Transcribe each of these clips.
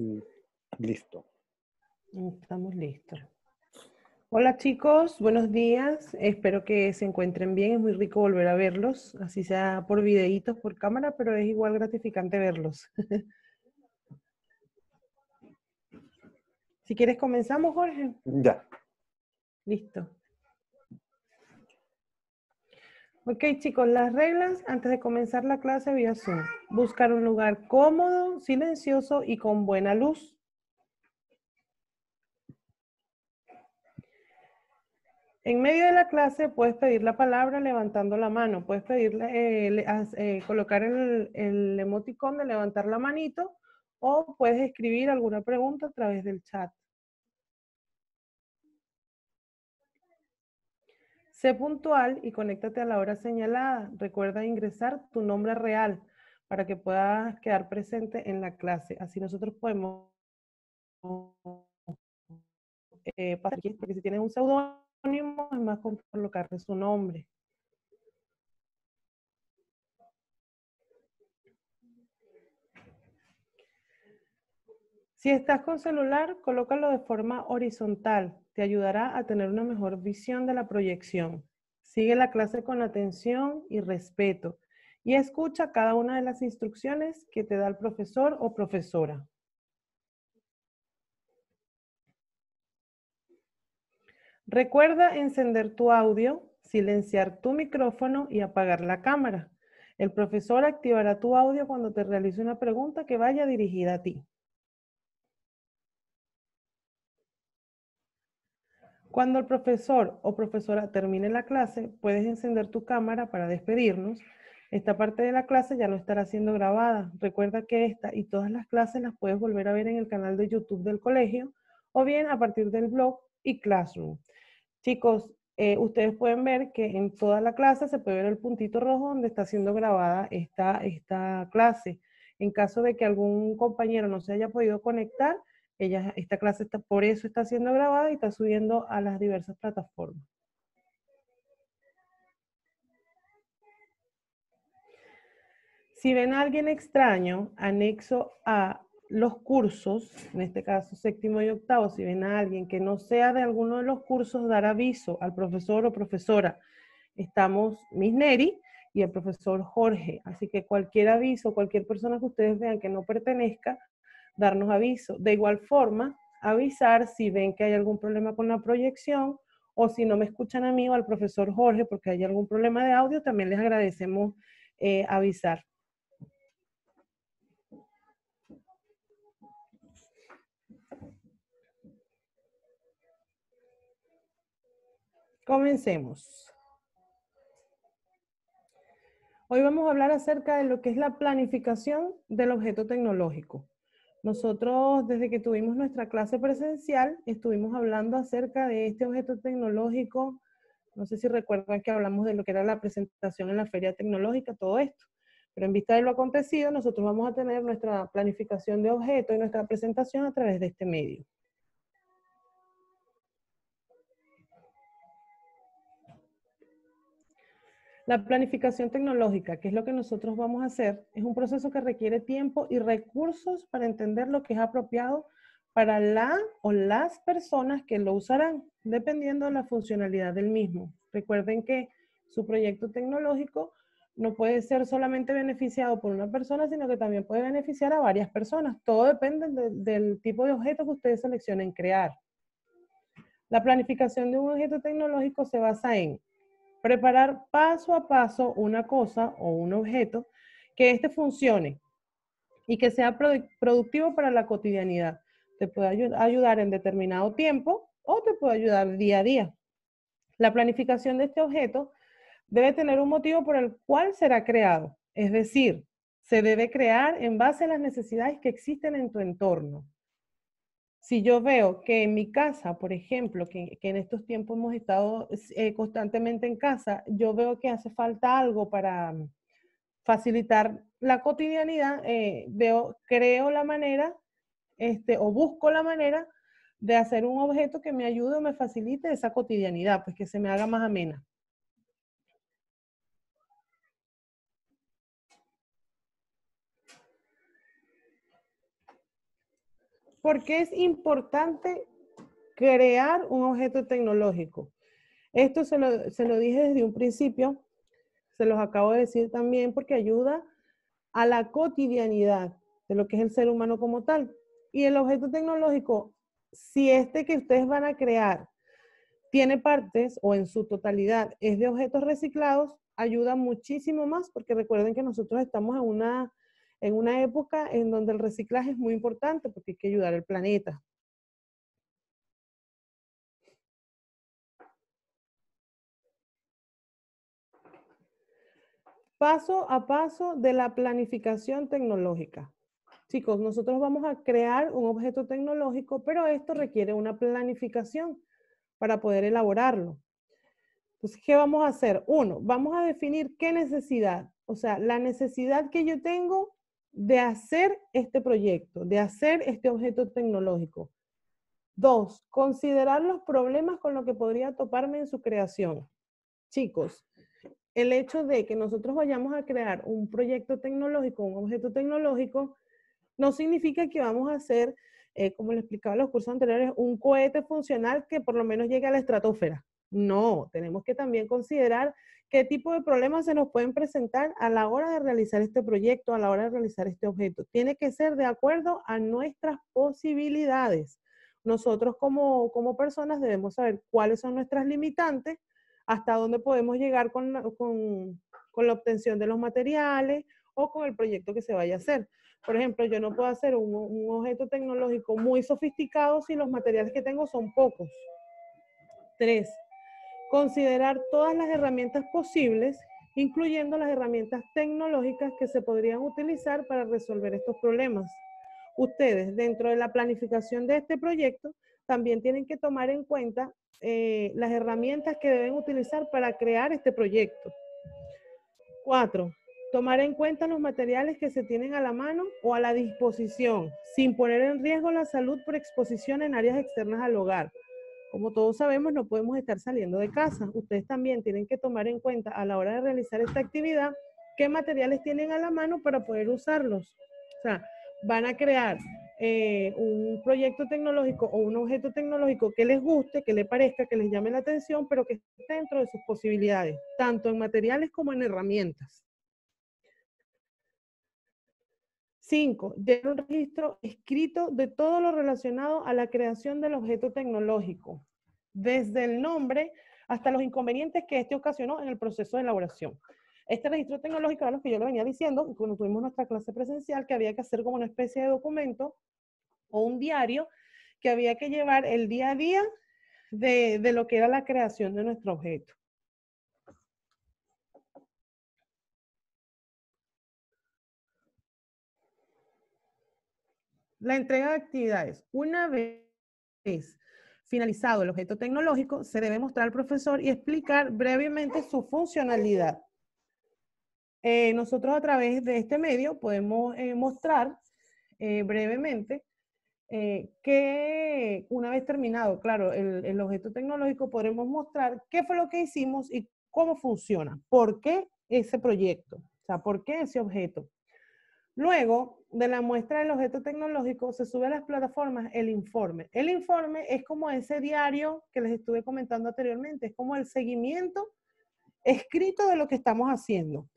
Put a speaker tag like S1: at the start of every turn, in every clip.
S1: Mm, listo.
S2: Estamos listos. Hola chicos, buenos días. Espero que se encuentren bien. Es muy rico volver a verlos, así sea por videitos, por cámara, pero es igual gratificante verlos. si quieres comenzamos, Jorge. Ya. Listo. Ok, chicos, las reglas antes de comenzar la clase vía Zoom. Buscar un lugar cómodo, silencioso y con buena luz. En medio de la clase puedes pedir la palabra levantando la mano. Puedes pedirle, eh, eh, colocar el, el emoticón de levantar la manito o puedes escribir alguna pregunta a través del chat. Sé puntual y conéctate a la hora señalada. Recuerda ingresar tu nombre real para que puedas quedar presente en la clase. Así nosotros podemos eh, porque si tienes un seudónimo es más colocarle su nombre. Si estás con celular, colócalo de forma horizontal. Te ayudará a tener una mejor visión de la proyección. Sigue la clase con atención y respeto y escucha cada una de las instrucciones que te da el profesor o profesora. Recuerda encender tu audio, silenciar tu micrófono y apagar la cámara. El profesor activará tu audio cuando te realice una pregunta que vaya dirigida a ti. Cuando el profesor o profesora termine la clase, puedes encender tu cámara para despedirnos. Esta parte de la clase ya no estará siendo grabada. Recuerda que esta y todas las clases las puedes volver a ver en el canal de YouTube del colegio o bien a partir del blog y Classroom. Chicos, eh, ustedes pueden ver que en toda la clase se puede ver el puntito rojo donde está siendo grabada esta, esta clase. En caso de que algún compañero no se haya podido conectar, esta clase está, por eso está siendo grabada y está subiendo a las diversas plataformas. Si ven a alguien extraño, anexo a los cursos, en este caso séptimo y octavo, si ven a alguien que no sea de alguno de los cursos, dar aviso al profesor o profesora. Estamos Miss Neri y el profesor Jorge, así que cualquier aviso, cualquier persona que ustedes vean que no pertenezca, darnos aviso. De igual forma, avisar si ven que hay algún problema con la proyección o si no me escuchan a mí o al profesor Jorge porque hay algún problema de audio, también les agradecemos eh, avisar. Comencemos. Hoy vamos a hablar acerca de lo que es la planificación del objeto tecnológico. Nosotros, desde que tuvimos nuestra clase presencial, estuvimos hablando acerca de este objeto tecnológico. No sé si recuerdan que hablamos de lo que era la presentación en la feria tecnológica, todo esto. Pero en vista de lo acontecido, nosotros vamos a tener nuestra planificación de objeto y nuestra presentación a través de este medio. La planificación tecnológica, que es lo que nosotros vamos a hacer, es un proceso que requiere tiempo y recursos para entender lo que es apropiado para la o las personas que lo usarán, dependiendo de la funcionalidad del mismo. Recuerden que su proyecto tecnológico no puede ser solamente beneficiado por una persona, sino que también puede beneficiar a varias personas. Todo depende del tipo de objeto que ustedes seleccionen crear. La planificación de un objeto tecnológico se basa en Preparar paso a paso una cosa o un objeto que éste funcione y que sea productivo para la cotidianidad. Te puede ayudar en determinado tiempo o te puede ayudar día a día. La planificación de este objeto debe tener un motivo por el cual será creado, es decir, se debe crear en base a las necesidades que existen en tu entorno. Si yo veo que en mi casa, por ejemplo, que, en estos tiempos hemos estado eh, constantemente en casa, yo veo que hace falta algo para mm, facilitar la cotidianidad, eh, veo, creo la manera este, o busco la manera de hacer un objeto que me ayude o me facilite esa cotidianidad, pues que se me haga más amena. ¿Por qué es importante crear un objeto tecnológico? Esto se lo, se lo dije desde un principio, se los acabo de decir también porque ayuda a la cotidianidad de lo que es el ser humano como tal. Y el objeto tecnológico, si este que ustedes van a crear tiene partes o en su totalidad es de objetos reciclados, ayuda muchísimo más porque recuerden que nosotros estamos en una en una época en donde el reciclaje es muy importante porque hay que ayudar al planeta. Paso a paso de la planificación tecnológica. Chicos, nosotros vamos a crear un objeto tecnológico, pero esto requiere una planificación para poder elaborarlo. Entonces, ¿qué vamos a hacer? Uno, vamos a definir qué necesidad, o sea, la necesidad que yo tengo de hacer este proyecto, de hacer este objeto tecnológico. Dos, considerar los problemas con los que podría toparme en su creación. Chicos, el hecho de que nosotros vayamos a crear un proyecto tecnológico, un objeto tecnológico, no significa que vamos a hacer, eh, como le explicaba en los cursos anteriores, un cohete funcional que por lo menos llegue a la estratosfera. No, tenemos que también considerar qué tipo de problemas se nos pueden presentar a la hora de realizar este proyecto, a la hora de realizar este objeto. Tiene que ser de acuerdo a nuestras posibilidades. Nosotros como, como personas debemos saber cuáles son nuestras limitantes, hasta dónde podemos llegar con, con, con la obtención de los materiales o con el proyecto que se vaya a hacer. Por ejemplo, yo no puedo hacer un, un objeto tecnológico muy sofisticado si los materiales que tengo son pocos. Tres, Considerar todas las herramientas posibles, incluyendo las herramientas tecnológicas que se podrían utilizar para resolver estos problemas. Ustedes, dentro de la planificación de este proyecto, también tienen que tomar en cuenta eh, las herramientas que deben utilizar para crear este proyecto. Cuatro, tomar en cuenta los materiales que se tienen a la mano o a la disposición, sin poner en riesgo la salud por exposición en áreas externas al hogar. Como todos sabemos, no podemos estar saliendo de casa. Ustedes también tienen que tomar en cuenta a la hora de realizar esta actividad qué materiales tienen a la mano para poder usarlos. O sea, van a crear eh, un proyecto tecnológico o un objeto tecnológico que les guste, que les parezca, que les llame la atención, pero que esté dentro de sus posibilidades, tanto en materiales como en herramientas. Cinco, de un registro escrito de todo lo relacionado a la creación del objeto tecnológico, desde el nombre hasta los inconvenientes que este ocasionó en el proceso de elaboración. Este registro tecnológico era lo que yo le venía diciendo cuando tuvimos nuestra clase presencial, que había que hacer como una especie de documento o un diario que había que llevar el día a día de lo que era la creación de nuestro objeto. La entrega de actividades. Una vez finalizado el objeto tecnológico, se debe mostrar al profesor y explicar brevemente su funcionalidad. Eh, nosotros a través de este medio podemos eh, mostrar eh, brevemente que una vez terminado, claro, el, el objeto tecnológico, podremos mostrar qué fue lo que hicimos y cómo funciona, por qué ese proyecto, o sea, por qué ese objeto. Luego, de la muestra del objeto tecnológico se sube a las plataformas el informe. El informe es como ese diario que les estuve comentando anteriormente, es como el seguimiento escrito de lo que estamos haciendo.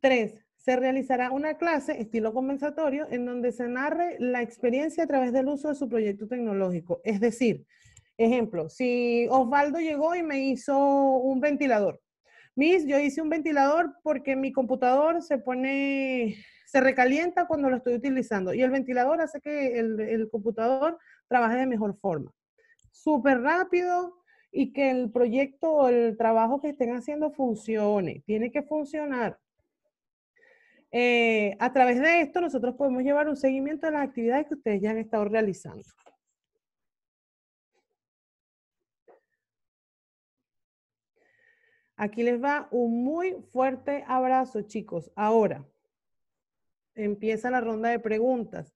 S2: Tres, se realizará una clase estilo conversatorio en donde se narre la experiencia a través del uso de su proyecto tecnológico. Es decir, ejemplo, si Osvaldo llegó y me hizo un ventilador. Miss, yo hice un ventilador porque mi computador se pone se recalienta cuando lo estoy utilizando y el ventilador hace que el, computador trabaje de mejor forma. Súper rápido y que el proyecto o el trabajo que estén haciendo funcione, tiene que funcionar. Eh, a través de esto nosotros podemos llevar un seguimiento de las actividades que ustedes ya han estado realizando. Aquí les va un muy fuerte abrazo, chicos. Ahora, empieza la ronda de preguntas.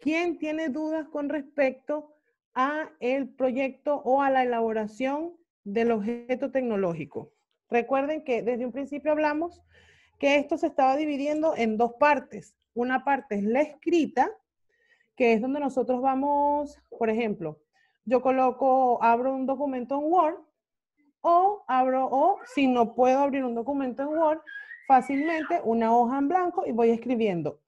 S2: ¿Quién tiene dudas con respecto a el proyecto o a la elaboración del objeto tecnológico? Recuerden que desde un principio hablamos que esto se estaba dividiendo en dos partes. Una parte es la escrita, que es donde nosotros vamos, por ejemplo, yo coloco, abro un documento en Word o abro, o si no puedo abrir un documento en Word, fácilmente una hoja en blanco y voy escribiendo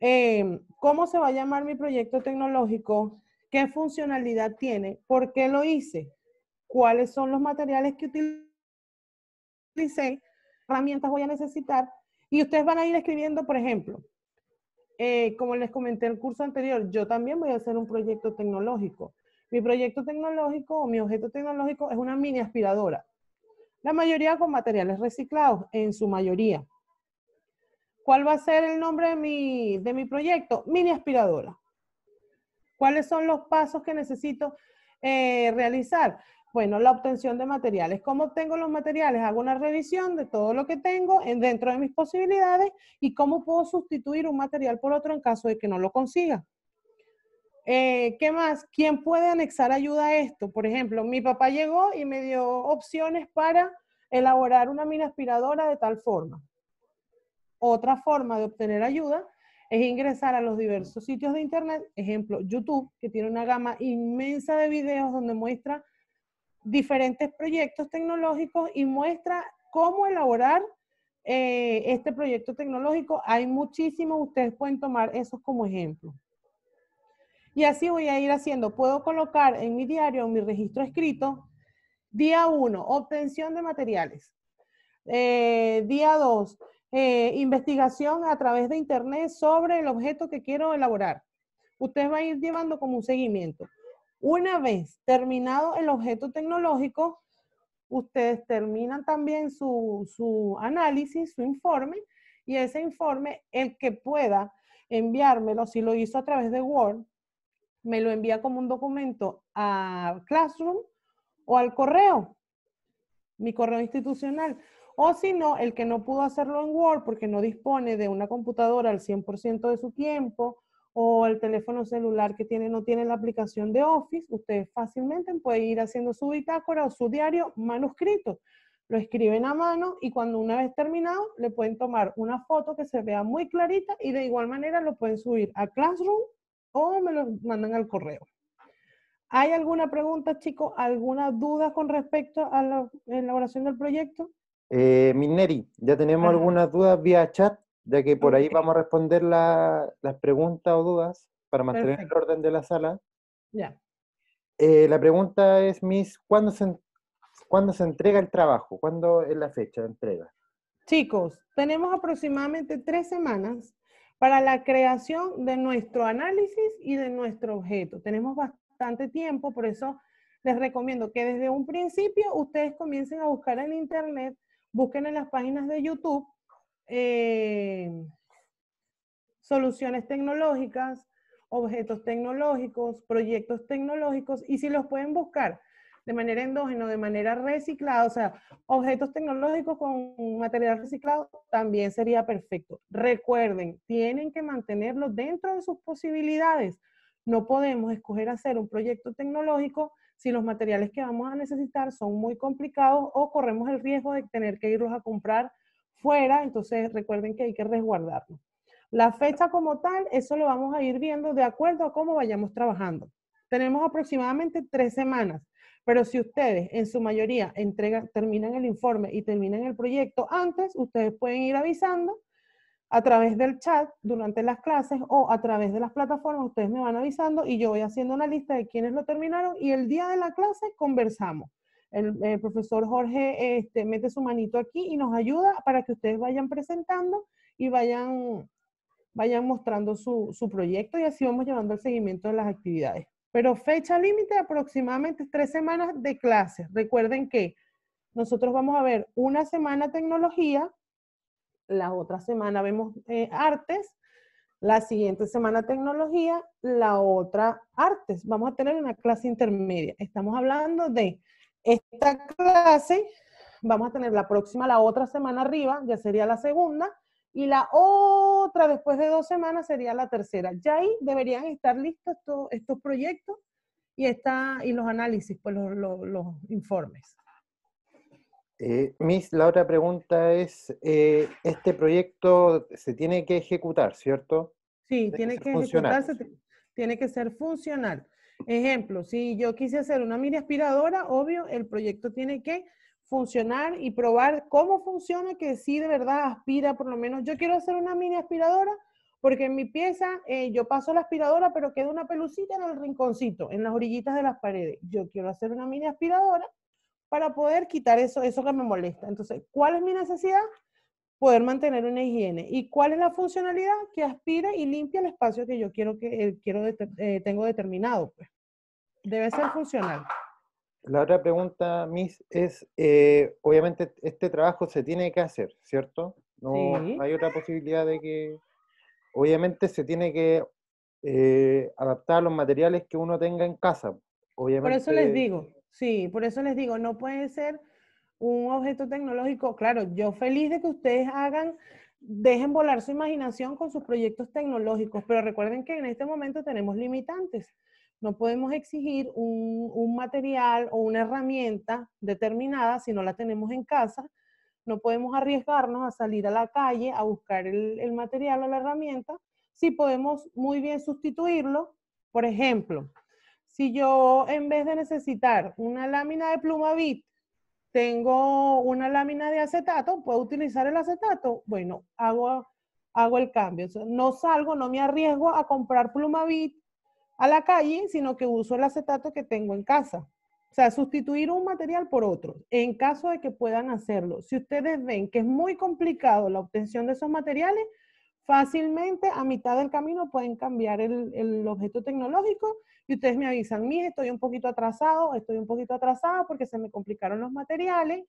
S2: em, cómo se va a llamar mi proyecto tecnológico, qué funcionalidad tiene, por qué lo hice, cuáles son los materiales que utilicé, herramientas voy a necesitar. Y ustedes van a ir escribiendo, por ejemplo, eh, como les comenté en el curso anterior, yo también voy a hacer un proyecto tecnológico. Mi proyecto tecnológico o mi objeto tecnológico es una mini aspiradora. La mayoría con materiales reciclados, en su mayoría. ¿Cuál va a ser el nombre de mi, proyecto? Mini aspiradora. ¿Cuáles son los pasos que necesito eh, realizar? Bueno, la obtención de materiales. ¿Cómo obtengo los materiales? Hago una revisión de todo lo que tengo dentro de mis posibilidades y cómo puedo sustituir un material por otro en caso de que no lo consiga. Eh, ¿Qué más? ¿Quién puede anexar ayuda a esto? Por ejemplo, mi papá llegó y me dio opciones para elaborar una mina aspiradora de tal forma. Otra forma de obtener ayuda es ingresar a los diversos sitios de internet, ejemplo, YouTube, que tiene una gama inmensa de videos donde muestra diferentes proyectos tecnológicos y muestra cómo elaborar eh, este proyecto tecnológico. Hay muchísimos, ustedes pueden tomar esos como ejemplo. Y así voy a ir haciendo. Puedo colocar en mi diario, en mi registro escrito, día 1, obtención de materiales. Eh, día 2, eh, investigación a través de internet sobre el objeto que quiero elaborar. Usted va a ir llevando como un seguimiento. Una vez terminado el objeto tecnológico, ustedes terminan también su, su análisis, su informe, y ese informe, el que pueda enviármelo, si lo hizo a través de Word, me lo envía como un documento a Classroom o al correo, mi correo institucional. O si no, el que no pudo hacerlo en Word porque no dispone de una computadora al 100% de su tiempo o el teléfono celular que tiene no tiene la aplicación de Office, ustedes fácilmente puede ir haciendo su bitácora o su diario manuscrito. Lo escriben a mano y cuando una vez terminado le pueden tomar una foto que se vea muy clarita y de igual manera lo pueden subir a Classroom o me lo mandan al correo. ¿Hay alguna pregunta, chicos? ¿Alguna duda con respecto a la elaboración del proyecto?
S1: Eh, Mineri, ya tenemos algunas dudas vía chat, ya que por ahí vamos a responder las preguntas o dudas para mantener el orden de la sala. Ya. Eh, la pregunta es, Miss, ¿cuándo se, ¿cuándo se entrega el trabajo? ¿Cuándo es la fecha de entrega?
S2: Chicos, tenemos aproximadamente tres semanas para la creación de nuestro análisis y de nuestro objeto. Tenemos bastante tiempo, por eso les recomiendo que desde un principio ustedes comiencen a buscar en internet, busquen en las páginas de YouTube eh, soluciones tecnológicas, objetos tecnológicos, proyectos tecnológicos, y si los pueden buscar de manera endógena, de manera reciclada, o sea, objetos tecnológicos con material reciclado también sería perfecto. Recuerden, tienen que mantenerlo dentro de sus posibilidades. No podemos escoger hacer un proyecto tecnológico si los materiales que vamos a necesitar son muy complicados o corremos el riesgo de tener que irlos a comprar fuera, entonces recuerden que hay que resguardarlo. La fecha como tal, eso lo vamos a ir viendo de acuerdo a cómo vayamos trabajando. Tenemos aproximadamente tres semanas pero si ustedes, en su mayoría, entregan, terminan el informe y terminan el proyecto antes, ustedes pueden ir avisando a través del chat durante las clases o a través de las plataformas, ustedes me van avisando y yo voy haciendo una lista de quienes lo terminaron y el día de la clase conversamos. El, profesor Jorge este, mete su manito aquí y nos ayuda para que ustedes vayan presentando y vayan, vayan mostrando su proyecto y así vamos llevando el seguimiento de las actividades. Pero fecha límite aproximadamente tres semanas de clases. Recuerden que nosotros vamos a ver una semana tecnología, la otra semana vemos eh, artes, la siguiente semana tecnología, la otra artes. Vamos a tener una clase intermedia. Estamos hablando de esta clase, vamos a tener la próxima, la otra semana arriba, ya sería la segunda, y la otra después de dos semanas sería la tercera. Ya ahí deberían estar listos estos, estos proyectos y, está, y los análisis, pues los, los, informes.
S1: Eh, Miss, la otra pregunta es, eh, este proyecto se tiene que ejecutar, ¿cierto?
S2: Sí, tiene, que, ejecutarse, tiene que ser funcional. Ejemplo, si yo quise hacer una mini aspiradora, obvio, el proyecto tiene que funcionar y probar cómo funciona, que si de verdad aspira por lo menos. Yo quiero hacer una mini aspiradora porque en mi pieza eh, yo paso la aspiradora, pero queda una pelucita en el rinconcito, en las orillitas de las paredes. Yo quiero hacer una mini aspiradora para poder quitar eso, eso que me molesta. Entonces, ¿cuál es mi necesidad? Poder mantener una higiene. ¿Y cuál es la funcionalidad? Que aspira y limpia el espacio que yo quiero que eh, quiero eh, tengo determinado. Pues. Debe ser funcional
S1: la otra pregunta, Miss, es, eh, obviamente este trabajo se tiene que hacer, ¿cierto? No, hay otra posibilidad de que, obviamente se tiene que eh, adaptar a los materiales que uno tenga en casa. Obviamente, por eso les digo,
S2: sí, por eso les digo, no puede ser un objeto tecnológico. Claro, yo feliz de que ustedes hagan, dejen volar su imaginación con sus proyectos tecnológicos, pero recuerden que en este momento tenemos limitantes. No podemos exigir un, material o una herramienta determinada si no la tenemos en casa. No podemos arriesgarnos a salir a la calle a buscar el, el material o la herramienta si podemos muy bien sustituirlo. Por ejemplo, si yo en vez de necesitar una lámina de pluma bit, tengo una lámina de acetato, ¿puedo utilizar el acetato? Bueno, hago, hago el cambio. No salgo, no me arriesgo a comprar pluma bit a la calle, sino que uso el acetato que tengo en casa. O sea, sustituir un material por otro, en caso de que puedan hacerlo. Si ustedes ven que es muy complicado la obtención de esos materiales, fácilmente a mitad del camino pueden cambiar el, objeto tecnológico y ustedes me avisan, mire, estoy un poquito atrasado, estoy un poquito atrasada porque se me complicaron los materiales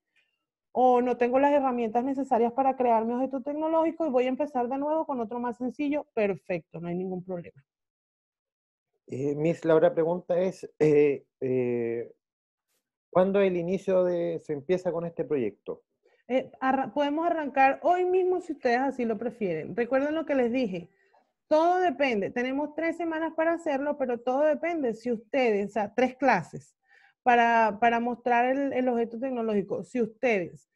S2: o no tengo las herramientas necesarias para crear mi objeto tecnológico y voy a empezar de nuevo con otro más sencillo. Perfecto, no hay ningún problema.
S1: Eh, Miss, la otra pregunta es, eh, eh, ¿cuándo el inicio de, se empieza con este proyecto?
S2: podemos arrancar hoy mismo si ustedes así lo prefieren. Recuerden lo que les dije, todo depende. Tenemos tres semanas para hacerlo, pero todo depende si ustedes, o sea, tres clases para, mostrar el objeto tecnológico. Si ustedes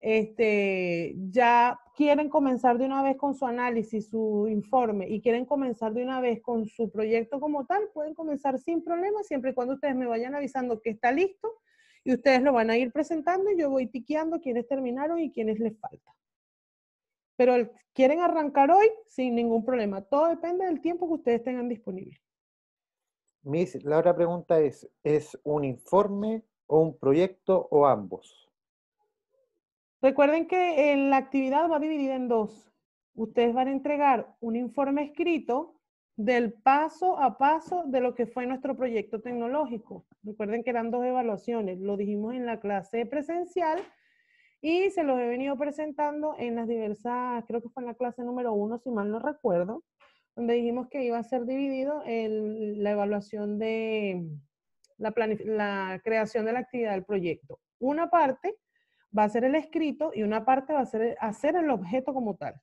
S2: este, ya quieren comenzar de una vez con su análisis, su informe y quieren comenzar de una vez con su proyecto como tal, pueden comenzar sin problema siempre y cuando ustedes me vayan avisando que está listo y ustedes lo van a ir presentando y yo voy tiqueando quiénes terminaron y quiénes les falta. Pero quieren arrancar hoy sin ningún problema. Todo depende del tiempo que ustedes tengan disponible.
S1: Miss, la otra pregunta es, ¿es un informe o un proyecto o ambos?
S2: Recuerden que eh, la actividad va dividida en dos. Ustedes van a entregar un informe escrito del paso a paso de lo que fue nuestro proyecto tecnológico. Recuerden que eran dos evaluaciones, lo dijimos en la clase presencial y se los he venido presentando en las diversas, creo que fue en la clase número uno, si mal no recuerdo, donde dijimos que iba a ser dividido en la evaluación de la, la creación de la actividad del proyecto. Una parte va a ser el escrito y una parte va a ser hacer el objeto como tal.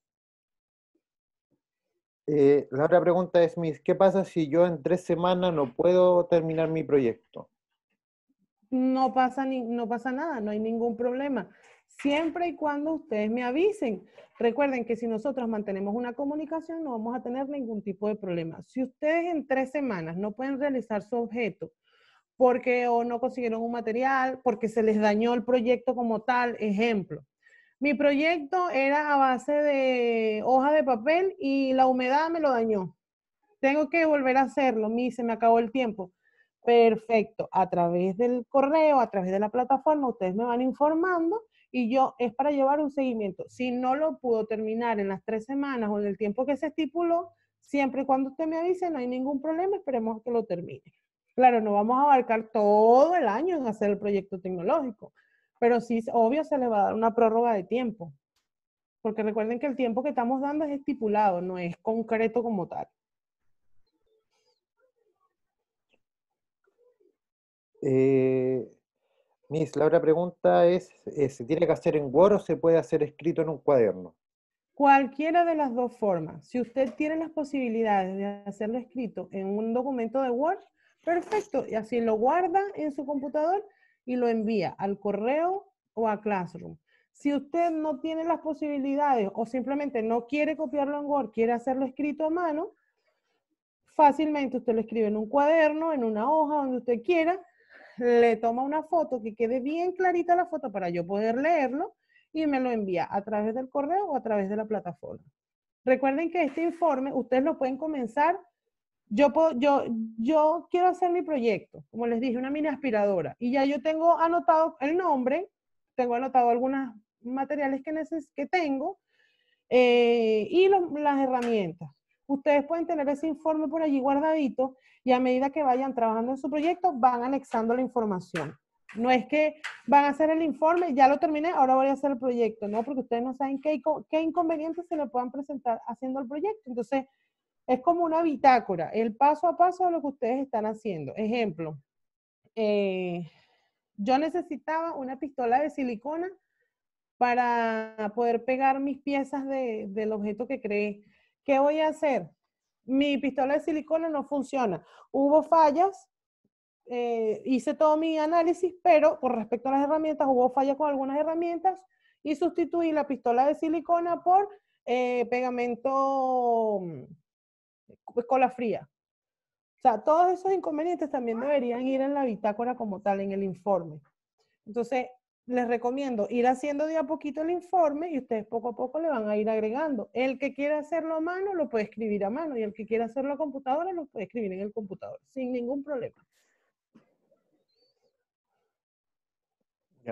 S1: Eh, la otra pregunta es, Miss, ¿qué pasa si yo en tres semanas no puedo terminar mi proyecto?
S2: No pasa, ni, no pasa nada, no hay ningún problema. Siempre y cuando ustedes me avisen. Recuerden que si nosotros mantenemos una comunicación no vamos a tener ningún tipo de problema. Si ustedes en tres semanas no pueden realizar su objeto, porque o no consiguieron un material, porque se les dañó el proyecto como tal, ejemplo. Mi proyecto era a base de hoja de papel y la humedad me lo dañó. Tengo que volver a hacerlo, mi, se me acabó el tiempo. Perfecto, a través del correo, a través de la plataforma, ustedes me van informando y yo es para llevar un seguimiento. Si no lo pudo terminar en las tres semanas o en el tiempo que se estipuló, siempre y cuando usted me avise, no hay ningún problema, esperemos que lo termine. Claro, no vamos a abarcar todo el año en hacer el proyecto tecnológico, pero sí, obvio, se le va a dar una prórroga de tiempo, porque recuerden que el tiempo que estamos dando es estipulado, no es concreto como tal.
S1: Eh, Miss, la otra pregunta es, eh, ¿se tiene que hacer en Word o se puede hacer escrito en un cuaderno?
S2: Cualquiera de las dos formas. Si usted tiene las posibilidades de hacerlo escrito en un documento de Word, Perfecto. Y así lo guarda en su computador y lo envía al correo o a Classroom. Si usted no tiene las posibilidades o simplemente no quiere copiarlo en Word, quiere hacerlo escrito a mano, fácilmente usted lo escribe en un cuaderno, en una hoja, donde usted quiera, le toma una foto que quede bien clarita la foto para yo poder leerlo y me lo envía a través del correo o a través de la plataforma. Recuerden que este informe ustedes lo pueden comenzar yo, yo, yo quiero hacer mi proyecto, como les dije, una mini aspiradora, y ya yo tengo anotado el nombre, tengo anotado algunos materiales que, neces que tengo eh, y las herramientas. Ustedes pueden tener ese informe por allí guardadito y a medida que vayan trabajando en su proyecto van anexando la información. No es que van a hacer el informe, ya lo terminé, ahora voy a hacer el proyecto, ¿no? Porque ustedes no saben qué, qué inconvenientes se le puedan presentar haciendo el proyecto. Entonces, es como una bitácora, el paso a paso de lo que ustedes están haciendo. Ejemplo, eh, yo necesitaba una pistola de silicona para poder pegar mis piezas del objeto que creé. ¿Qué voy a hacer? Mi pistola de silicona no funciona. Hubo fallas, eh, hice todo mi análisis, pero con respecto a las herramientas, hubo fallas con algunas herramientas y sustituí la pistola de silicona por eh, pegamento cola fría. O sea, todos esos inconvenientes también deberían ir en la bitácora como tal, en el informe. Entonces, les recomiendo ir haciendo de a poquito el informe y ustedes poco a poco le van a ir agregando. El que quiera hacerlo a mano lo puede escribir a mano y el que quiera hacerlo a computadora lo puede escribir en el computador sin ningún problema.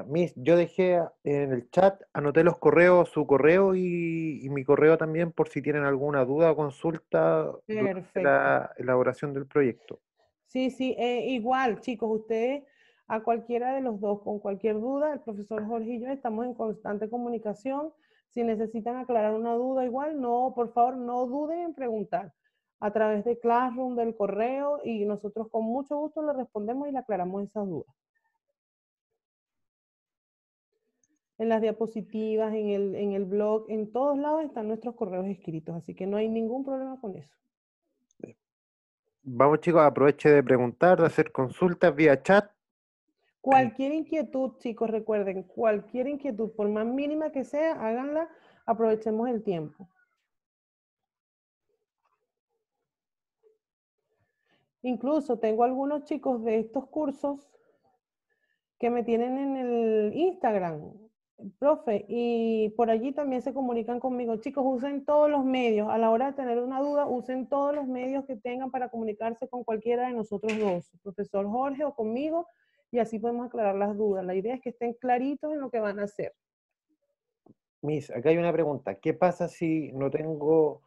S1: Miss, yo dejé en el chat, anoté los correos, su correo y, mi correo también por si tienen alguna duda o consulta la elaboración del proyecto.
S2: Sí, sí, eh, igual chicos, ustedes a cualquiera de los dos con cualquier duda, el profesor Jorge y yo estamos en constante comunicación. Si necesitan aclarar una duda, igual, no, por favor, no duden en preguntar a través de Classroom, del correo, y nosotros con mucho gusto le respondemos y le aclaramos esas dudas. en las diapositivas, en el, en el blog, en todos lados están nuestros correos escritos, así que no hay ningún problema con eso.
S1: Vamos chicos, aproveche de preguntar, de hacer consultas vía chat.
S2: Cualquier inquietud, chicos, recuerden, cualquier inquietud, por más mínima que sea, háganla, aprovechemos el tiempo. Incluso tengo algunos chicos de estos cursos que me tienen en el Instagram. Profe, y por allí también se comunican conmigo. Chicos, usen todos los medios. A la hora de tener una duda, usen todos los medios que tengan para comunicarse con cualquiera de nosotros dos, profesor Jorge o conmigo, y así podemos aclarar las dudas. La idea es que estén claritos en lo que van a hacer.
S1: Miss, acá hay una pregunta. ¿Qué pasa si no tengo,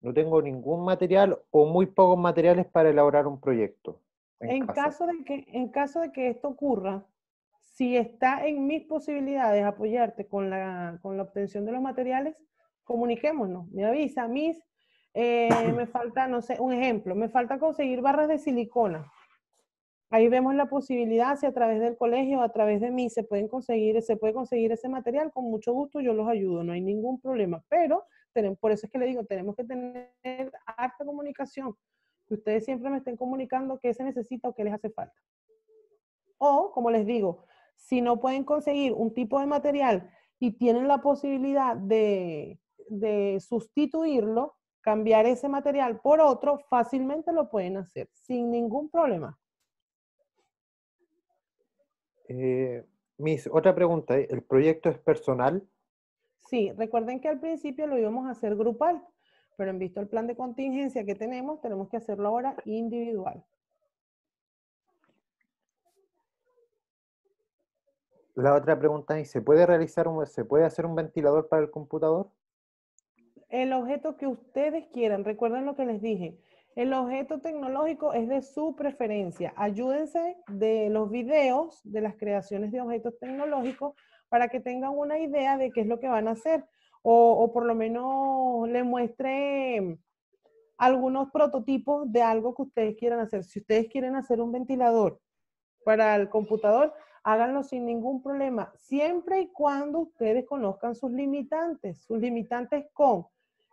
S1: no tengo ningún material o muy pocos materiales para elaborar un proyecto? En,
S2: caso de que, en caso de que esto ocurra, si está en mis posibilidades apoyarte con la, obtención de los materiales, comuniquémonos, me avisa, mis, eh, me falta, no sé, un ejemplo, me falta conseguir barras de silicona. Ahí vemos la posibilidad, si a través del colegio o a través de mí se, pueden conseguir, se puede conseguir ese material, con mucho gusto yo los ayudo, no hay ningún problema. Pero tenemos, por eso es que le digo, tenemos que tener harta comunicación, que ustedes siempre me estén comunicando qué se necesita o qué les hace falta. O, como les digo, si no pueden conseguir un tipo de material y tienen la posibilidad de, de sustituirlo, cambiar ese material por otro, fácilmente lo pueden hacer, sin ningún problema.
S1: Eh, otra pregunta, ¿el proyecto es personal?
S2: Sí, recuerden que al principio lo íbamos a hacer grupal, pero en visto el plan de contingencia que tenemos, tenemos que hacerlo ahora individual.
S1: La otra pregunta es, ¿se puede realizar un, se puede hacer un ventilador para el computador?
S2: El objeto que ustedes quieran, recuerden lo que les dije. El objeto tecnológico es de su preferencia. Ayúdense de los videos de las creaciones de objetos tecnológicos para que tengan una idea de qué es lo que van a hacer. O, o por lo menos le muestre algunos prototipos de algo que ustedes quieran hacer. Si ustedes quieren hacer un ventilador para el computador, háganlo sin ningún problema, siempre y cuando ustedes conozcan sus limitantes, sus limitantes con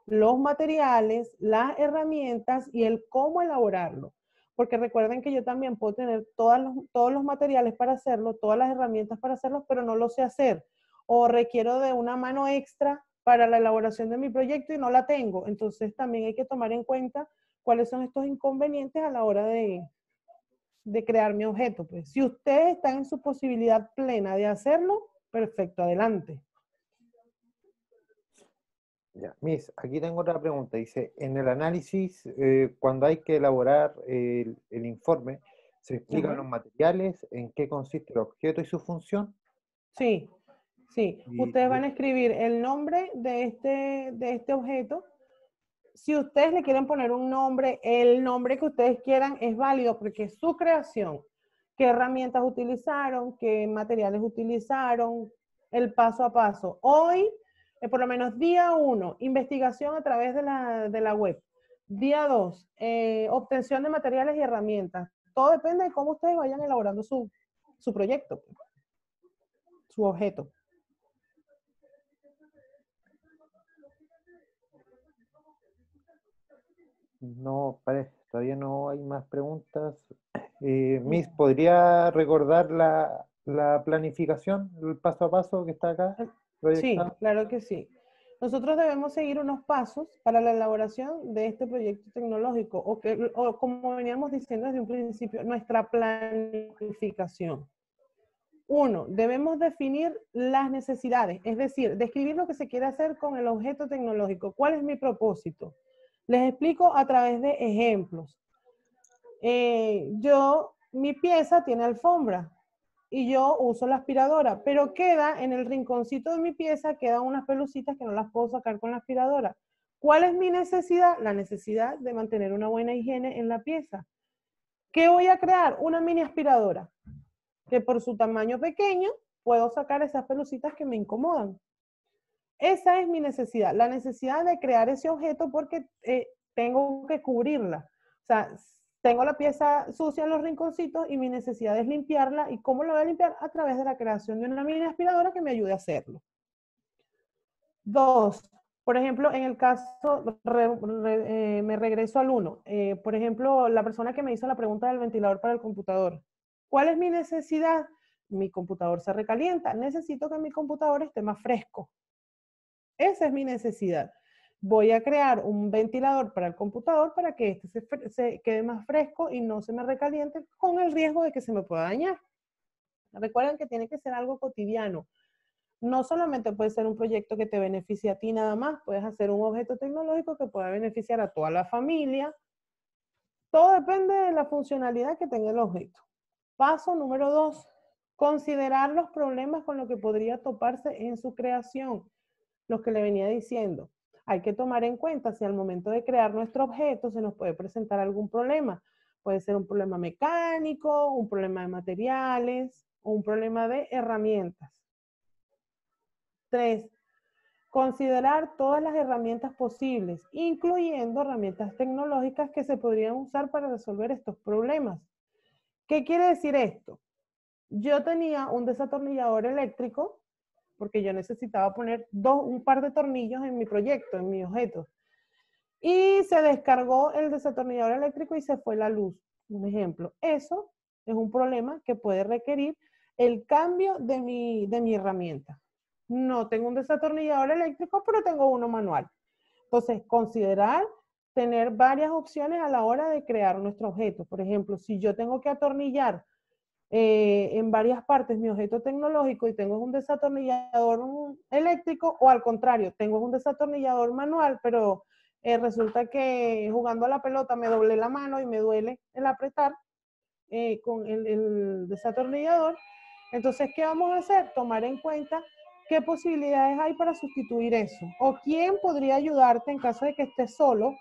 S2: los materiales, las herramientas y el cómo elaborarlo. Porque recuerden que yo también puedo tener todos los materiales para hacerlo, todas las herramientas para hacerlo, pero no lo sé hacer. O requiero de una mano extra para la elaboración de mi proyecto y no la tengo. Entonces también hay que tomar en cuenta cuáles son estos inconvenientes a la hora de, de crear mi objeto. Pues. Si ustedes están en su posibilidad plena de hacerlo, perfecto, adelante.
S1: Ya, Miss, aquí tengo otra pregunta. Dice, en el análisis, eh, cuando hay que elaborar el, informe, ¿se explican los materiales, en qué consiste el objeto y su función?
S2: Sí, sí. Ustedes van a escribir el nombre de este, de este objeto, si ustedes le quieren poner un nombre, el nombre que ustedes quieran es válido porque es su creación. ¿Qué herramientas utilizaron? ¿Qué materiales utilizaron? El paso a paso. Hoy, eh, por lo menos día uno, investigación a través de la, web. Día dos, eh, obtención de materiales y herramientas. Todo depende de cómo ustedes vayan elaborando su proyecto, pues, su objeto.
S1: No, parece, todavía no hay más preguntas. Eh, Miss, ¿podría recordar la,
S2: planificación, el
S1: paso a paso que está acá? Eh, sí,
S2: claro que sí. Nosotros debemos seguir unos pasos para la elaboración de este proyecto tecnológico, o, que, o como veníamos diciendo desde un principio, nuestra planificación. Uno, debemos definir las necesidades, es decir, describir lo que se quiere hacer con el objeto tecnológico. ¿Cuál es mi propósito? Les explico a través de ejemplos. Eh, yo, mi pieza tiene alfombra y yo uso la aspiradora, pero queda en el rinconcito de mi pieza, quedan unas pelucitas que no las puedo sacar con la aspiradora. ¿Cuál es mi necesidad? La necesidad de mantener una buena higiene en la pieza. ¿Qué voy a crear? Una mini aspiradora, que por su tamaño pequeño puedo sacar esas pelucitas que me incomodan. Esa es mi necesidad, la necesidad de crear ese objeto porque eh, tengo que cubrirla. O sea, tengo la pieza sucia en los rinconcitos y mi necesidad es limpiarla. ¿Y cómo la voy a limpiar? A través de la creación de una mini aspiradora que me ayude a hacerlo. Dos, por ejemplo, en el caso, eh, me regreso al uno. Eh, por ejemplo, la persona que me hizo la pregunta del ventilador para el computador. ¿Cuál es mi necesidad? Mi computador se recalienta. Necesito que mi computador esté más fresco. Esa es mi necesidad. Voy a crear un ventilador para el computador para que este se, quede más fresco y no se me recaliente con el riesgo de que se me pueda dañar. Recuerden que tiene que ser algo cotidiano. No solamente puede ser un proyecto que te beneficie a ti nada más, puedes hacer un objeto tecnológico que pueda beneficiar a toda la familia. Todo depende de la funcionalidad que tenga el objeto. Paso número dos, considerar los problemas con los que podría toparse en su creación los que le venía diciendo. Hay que tomar en cuenta si al momento de crear nuestro objeto se nos puede presentar algún problema. Puede ser un problema mecánico, un problema de materiales o un problema de herramientas. Tres, considerar todas las herramientas posibles, incluyendo herramientas tecnológicas que se podrían usar para resolver estos problemas. ¿Qué quiere decir esto? Yo tenía un desatornillador eléctrico porque yo necesitaba poner dos, un par de tornillos en mi proyecto, en mi objeto. Y se descargó el desatornillador eléctrico y se fue la luz. Un ejemplo. Eso es un problema que puede requerir el cambio de mi, de mi herramienta. No tengo un desatornillador eléctrico, pero tengo uno manual. Entonces, considerar tener varias opciones a la hora de crear nuestro objeto. Por ejemplo, si yo tengo que atornillar eh, en varias partes mi objeto tecnológico y tengo un desatornillador eléctrico o al contrario, tengo un desatornillador manual, pero eh, resulta que jugando a la pelota me doblé la mano y me duele el apretar eh, con el desatornillador. Entonces, ¿qué vamos a hacer? Tomar en cuenta qué posibilidades hay para sustituir eso o quién podría ayudarte en caso de que estés solo.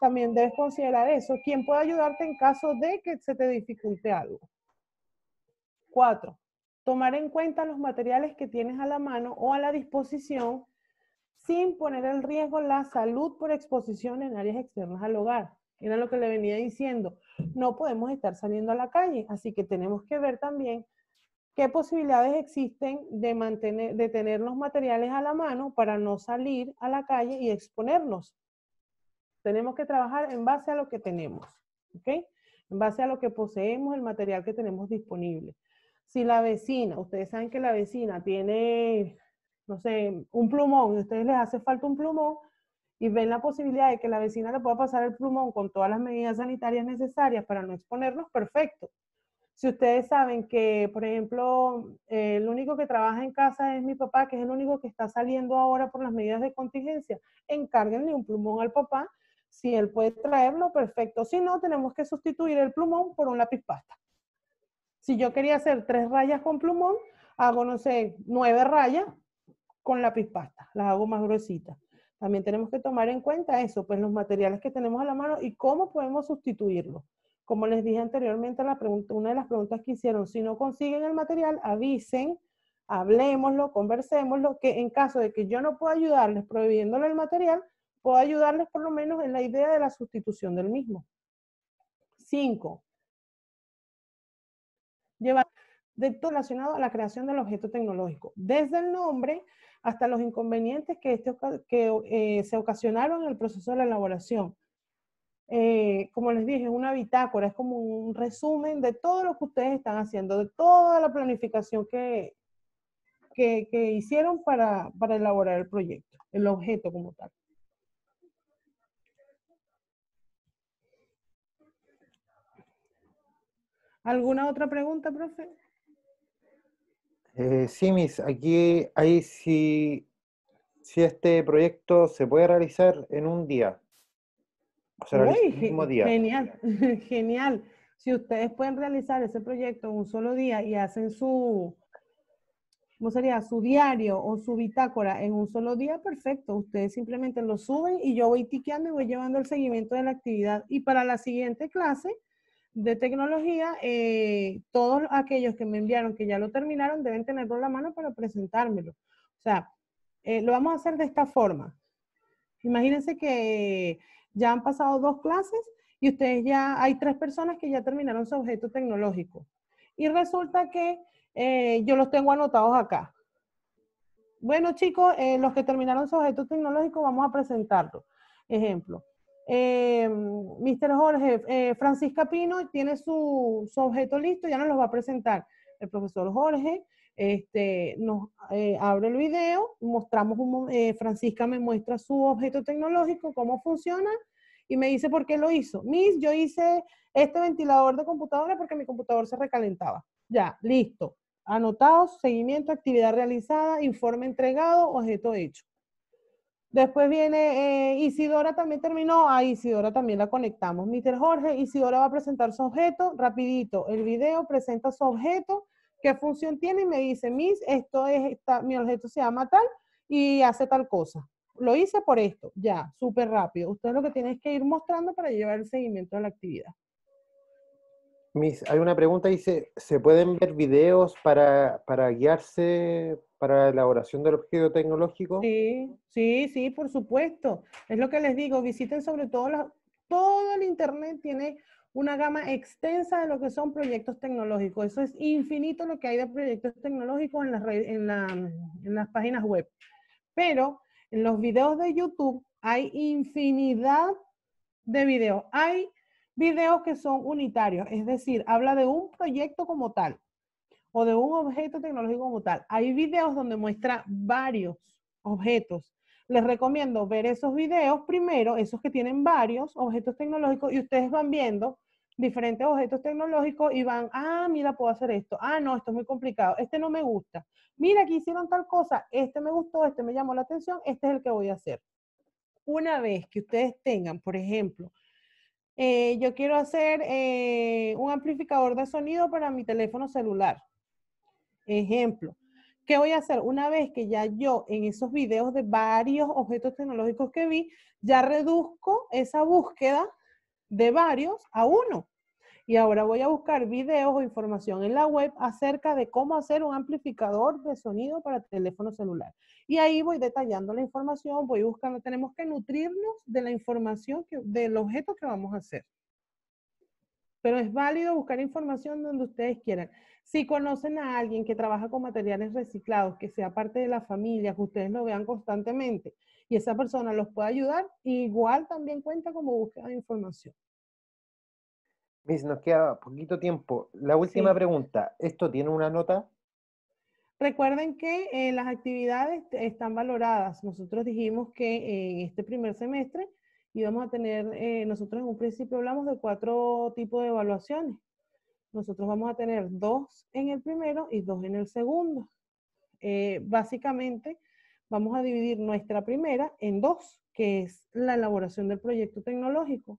S2: También debes considerar eso. ¿Quién puede ayudarte en caso de que se te dificulte algo? Cuatro, tomar en cuenta los materiales que tienes a la mano o a la disposición sin poner en riesgo la salud por exposición en áreas externas al hogar. Era lo que le venía diciendo. No podemos estar saliendo a la calle, así que tenemos que ver también qué posibilidades existen de, mantener, de tener los materiales a la mano para no salir a la calle y exponernos. Tenemos que trabajar en base a lo que tenemos, En base a lo que poseemos, el material que tenemos disponible. Si la vecina, ustedes saben que la vecina tiene, no sé, un plumón, y a ustedes les hace falta un plumón, y ven la posibilidad de que la vecina le pueda pasar el plumón con todas las medidas sanitarias necesarias para no exponernos, perfecto. Si ustedes saben que, por ejemplo, el único que trabaja en casa es mi papá, que es el único que está saliendo ahora por las medidas de contingencia, encárguenle un plumón al papá. Si él puede traerlo, perfecto. Si no, tenemos que sustituir el plumón por un lápiz pasta. Si yo quería hacer tres rayas con plumón, hago, no sé, nueve rayas con lápiz pasta, las hago más gruesitas. También tenemos que tomar en cuenta eso, pues los materiales que tenemos a la mano y cómo podemos sustituirlos. Como les dije anteriormente, una de las preguntas que hicieron, si no consiguen el material, avisen, hablemoslo, conversemoslo, que en caso de que yo no pueda ayudarles prohibiéndole el material, puedo ayudarles por lo menos en la idea de la sustitución del mismo. Cinco, lleva de todo relacionado a la creación del objeto tecnológico, desde el nombre hasta los inconvenientes que, este eh, se ocasionaron en el proceso de la elaboración. Eh, como les dije, es una bitácora, es como un resumen de todo lo que ustedes están haciendo, de toda la planificación que, que, hicieron para elaborar el proyecto, el objeto como tal. ¿Alguna otra pregunta, profe? Eh,
S1: sí, Miss, aquí hay si, si este proyecto se puede realizar en un día. O sea, el mismo día.
S2: Genial, genial. Si ustedes pueden realizar ese proyecto en un solo día y hacen su, ¿cómo sería? Su diario o su bitácora en un solo día, perfecto. Ustedes simplemente lo suben y yo voy tiqueando y voy llevando el seguimiento de la actividad. Y para la siguiente clase, de tecnología, eh, todos aquellos que me enviaron que ya lo terminaron deben tenerlo en la mano para presentármelo. O sea, eh, lo vamos a hacer de esta forma. Imagínense que ya han pasado dos clases y ustedes ya, hay tres personas que ya terminaron su objeto tecnológico. Y resulta que eh, yo los tengo anotados acá. Bueno, chicos, los que terminaron su objeto tecnológico, vamos a presentarlo. Ejemplo, eh, Mr. Jorge, eh, Francisca Pino tiene su, objeto listo, ya nos los va a presentar el profesor Jorge. Este, nos eh, abre el video, mostramos un, eh, Francisca me muestra su objeto tecnológico, cómo funciona, y me dice por qué lo hizo. Miss, yo hice este ventilador de computadora porque mi computador se recalentaba. Ya, listo. anotado, seguimiento, actividad realizada, informe entregado, objeto hecho. Después viene eh, Isidora, también terminó. A Isidora también la conectamos. Mr. Jorge, Isidora va a presentar su objeto. Rapidito, el video presenta su objeto, qué función tiene y me dice, Miss, esto es, mi objeto se llama tal y hace tal cosa. Lo hice por esto, ya, súper rápido. Usted lo que tiene que ir mostrando para llevar el seguimiento de la actividad.
S1: Miss, hay una pregunta, dice, ¿se pueden ver videos para, para guiarse
S2: para la elaboración del objeto tecnológico? Sí, sí, sí, por supuesto. Es lo que les digo, visiten sobre todo la, todo el Internet tiene una gama extensa de lo que son proyectos tecnológicos. Eso es infinito lo que hay de proyectos tecnológicos en las, en, en las páginas web. Pero en los videos de YouTube hay infinidad de videos. Hay videos que son unitarios, es decir, habla de un proyecto como tal o de un objeto tecnológico como tal. Hay videos donde muestra varios objetos. Les recomiendo ver esos videos primero, esos que tienen varios objetos tecnológicos, y ustedes van viendo diferentes objetos tecnológicos y van, ah, mira, puedo hacer esto, ah, no, esto es muy complicado, este no me gusta, mira, aquí hicieron tal cosa, este me gustó, este me llamó la atención, este es el que voy a hacer. Una vez que ustedes tengan, por ejemplo, eh, yo quiero hacer eh, un amplificador de sonido para mi teléfono celular. Ejemplo, ¿qué voy a hacer? Una vez que ya yo en esos videos de varios objetos tecnológicos que vi, ya reduzco esa búsqueda de varios a uno. Y ahora voy a buscar videos o información en la web acerca de cómo hacer un amplificador de sonido para teléfono celular. Y ahí voy detallando la información, voy buscando, tenemos que nutrirnos de la información, que, del objeto que vamos a hacer. Pero es válido buscar información donde ustedes quieran. Si conocen a alguien que trabaja con materiales reciclados, que sea parte de la familia, que ustedes lo vean constantemente y esa persona los pueda ayudar, igual también cuenta como búsqueda de información.
S1: Miss, nos queda poquito tiempo. La última pregunta, ¿esto tiene una nota?
S2: Recuerden que eh, las actividades están valoradas. Nosotros dijimos que eh, en este primer semestre íbamos a tener, eh, nosotros en un principio hablamos de cuatro tipos de evaluaciones nosotros vamos a tener dos en el primero y dos en el segundo. Eh, básicamente, vamos a dividir nuestra primera en dos, que es la elaboración del proyecto tecnológico.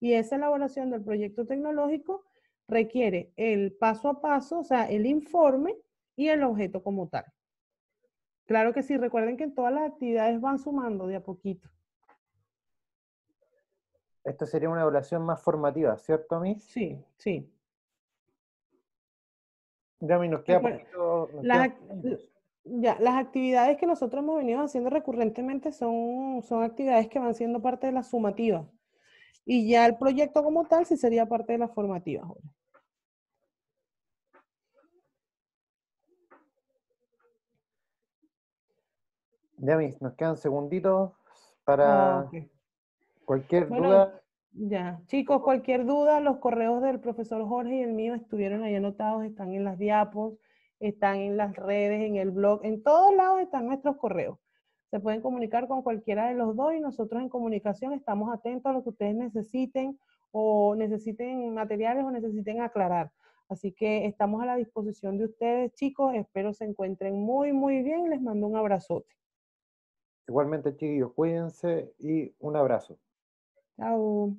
S2: Y esa elaboración del proyecto tecnológico requiere el paso a paso, o sea, el informe y el objeto como tal. Claro que sí, recuerden que todas las actividades van sumando de a poquito.
S1: Esto sería una evaluación más formativa, ¿cierto, Miss? Sí, sí. Ya, nos queda
S2: las, actividades que nosotros hemos venido haciendo recurrentemente son, son actividades que van siendo parte de la sumativa. Y ya el proyecto como tal sí sería parte de la formativa.
S1: Ya, nos quedan segunditos para ah,
S2: cualquier duda. Ya, chicos, cualquier duda, los correos del profesor Jorge y el mío estuvieron ahí anotados, están en las diapos, están en las redes, en el blog, en todos lados están nuestros correos. Se pueden comunicar con cualquiera de los dos y nosotros en comunicación estamos atentos a lo que ustedes necesiten o necesiten materiales o necesiten aclarar. Así que estamos a la disposición de ustedes, chicos. Espero se encuentren muy, muy bien. Les mando un abrazote.
S1: Igualmente, chiquillos, cuídense y un abrazo.
S2: Chao.